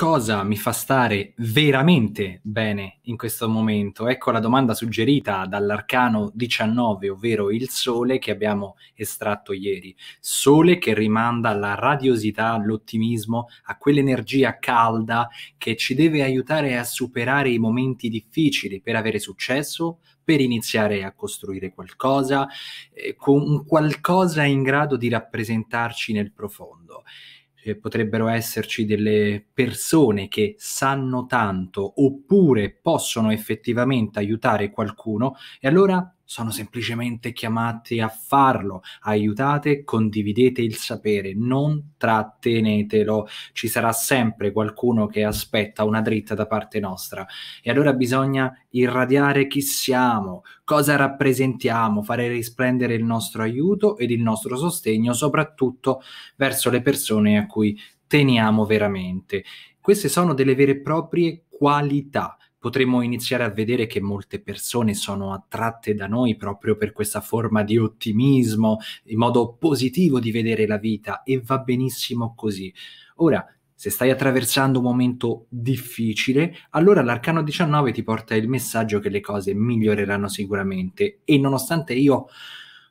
cosa mi fa stare veramente bene in questo momento? Ecco la domanda suggerita dall'arcano 19, ovvero il sole che abbiamo estratto ieri. Sole che rimanda alla radiosità, all'ottimismo, a quell'energia calda che ci deve aiutare a superare i momenti difficili per avere successo, per iniziare a costruire qualcosa, eh, con qualcosa in grado di rappresentarci nel profondo eh, potrebbero esserci delle persone che sanno tanto oppure possono effettivamente aiutare qualcuno e allora sono semplicemente chiamati a farlo. Aiutate, condividete il sapere, non trattenetelo. Ci sarà sempre qualcuno che aspetta una dritta da parte nostra e allora bisogna irradiare chi siamo, cosa rappresentiamo, fare risplendere il nostro aiuto ed il nostro sostegno, soprattutto verso le persone a cui teniamo veramente. Queste sono delle vere e proprie qualità potremmo iniziare a vedere che molte persone sono attratte da noi proprio per questa forma di ottimismo, in modo positivo di vedere la vita e va benissimo così. Ora, se stai attraversando un momento difficile, allora l'arcano 19 ti porta il messaggio che le cose miglioreranno sicuramente e nonostante io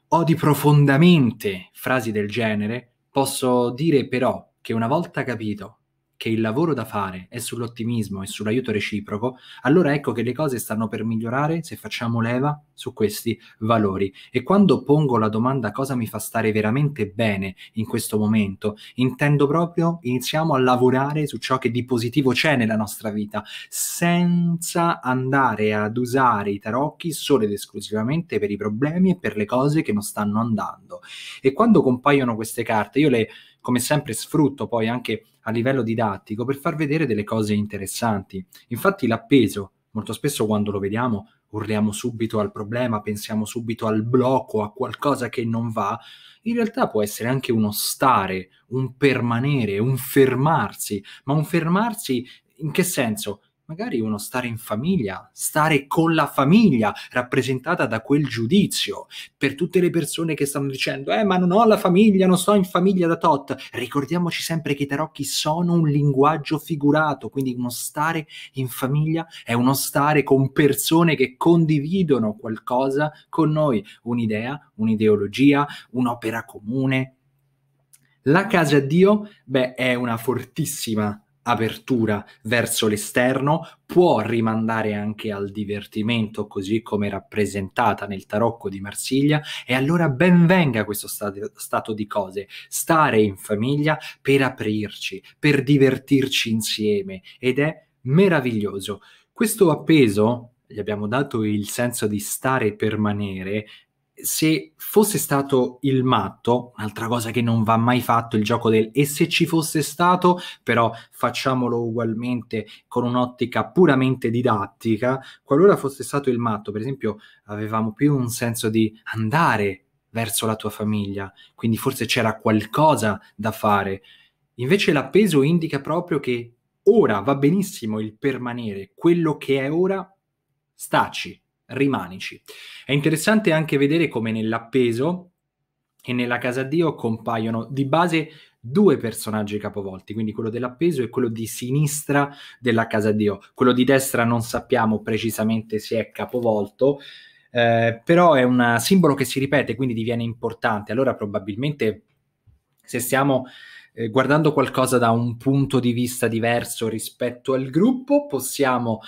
odi profondamente frasi del genere, posso dire però che una volta capito che il lavoro da fare è sull'ottimismo e sull'aiuto reciproco, allora ecco che le cose stanno per migliorare se facciamo leva su questi valori. E quando pongo la domanda cosa mi fa stare veramente bene in questo momento, intendo proprio iniziamo a lavorare su ciò che di positivo c'è nella nostra vita, senza andare ad usare i tarocchi solo ed esclusivamente per i problemi e per le cose che non stanno andando. E quando compaiono queste carte, io le come sempre sfrutto poi anche a livello didattico per far vedere delle cose interessanti. Infatti l'appeso, molto spesso quando lo vediamo, urliamo subito al problema, pensiamo subito al blocco, a qualcosa che non va, in realtà può essere anche uno stare, un permanere, un fermarsi, ma un fermarsi in che senso? magari uno stare in famiglia, stare con la famiglia rappresentata da quel giudizio. Per tutte le persone che stanno dicendo, eh ma non ho la famiglia, non sto in famiglia da tot, ricordiamoci sempre che i tarocchi sono un linguaggio figurato, quindi uno stare in famiglia è uno stare con persone che condividono qualcosa con noi, un'idea, un'ideologia, un'opera comune. La casa a Dio, beh, è una fortissima apertura verso l'esterno, può rimandare anche al divertimento, così come rappresentata nel tarocco di Marsiglia, e allora ben venga questo stato, stato di cose, stare in famiglia per aprirci, per divertirci insieme, ed è meraviglioso. Questo appeso, gli abbiamo dato il senso di stare e permanere, se fosse stato il matto, un'altra cosa che non va mai fatto, il gioco del e se ci fosse stato, però facciamolo ugualmente con un'ottica puramente didattica, qualora fosse stato il matto, per esempio, avevamo più un senso di andare verso la tua famiglia, quindi forse c'era qualcosa da fare. Invece l'appeso indica proprio che ora va benissimo il permanere, quello che è ora, staci, rimanici. È interessante anche vedere come nell'appeso e nella casa Dio compaiono di base due personaggi capovolti, quindi quello dell'appeso e quello di sinistra della casa Dio. Quello di destra non sappiamo precisamente se è capovolto, eh, però è un simbolo che si ripete, quindi diviene importante. Allora probabilmente se stiamo eh, guardando qualcosa da un punto di vista diverso rispetto al gruppo, possiamo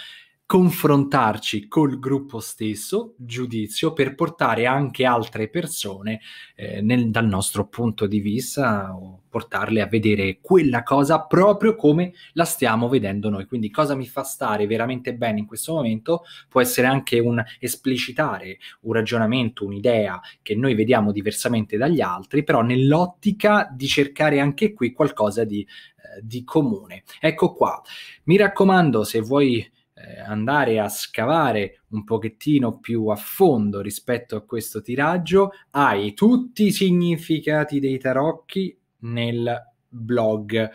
confrontarci col gruppo stesso, giudizio, per portare anche altre persone eh, nel, dal nostro punto di vista, portarle a vedere quella cosa proprio come la stiamo vedendo noi. Quindi cosa mi fa stare veramente bene in questo momento può essere anche un esplicitare un ragionamento, un'idea che noi vediamo diversamente dagli altri, però nell'ottica di cercare anche qui qualcosa di, eh, di comune. Ecco qua, mi raccomando se vuoi eh, andare a scavare un pochettino più a fondo rispetto a questo tiraggio, hai tutti i significati dei tarocchi nel blog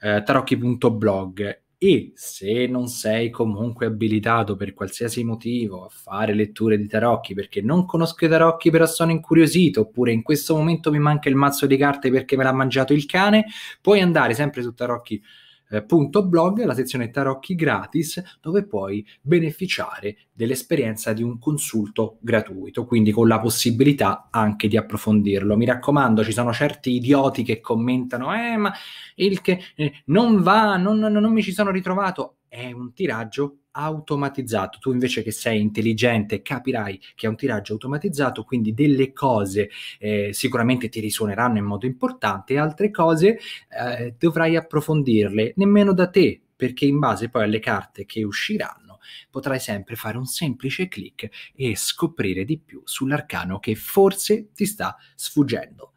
eh, tarocchi.blog e se non sei comunque abilitato per qualsiasi motivo a fare letture di tarocchi perché non conosco i tarocchi però sono incuriosito oppure in questo momento mi manca il mazzo di carte perché me l'ha mangiato il cane, puoi andare sempre su tarocchi.blog eh, tarocchi.blog, la sezione tarocchi gratis, dove puoi beneficiare dell'esperienza di un consulto gratuito, quindi con la possibilità anche di approfondirlo. Mi raccomando, ci sono certi idioti che commentano, eh, ma il che eh, non va, non, non, non mi ci sono ritrovato, è un tiraggio automatizzato. Tu invece che sei intelligente capirai che è un tiraggio automatizzato, quindi delle cose eh, sicuramente ti risuoneranno in modo importante, altre cose eh, dovrai approfondirle, nemmeno da te, perché in base poi alle carte che usciranno potrai sempre fare un semplice clic e scoprire di più sull'arcano che forse ti sta sfuggendo.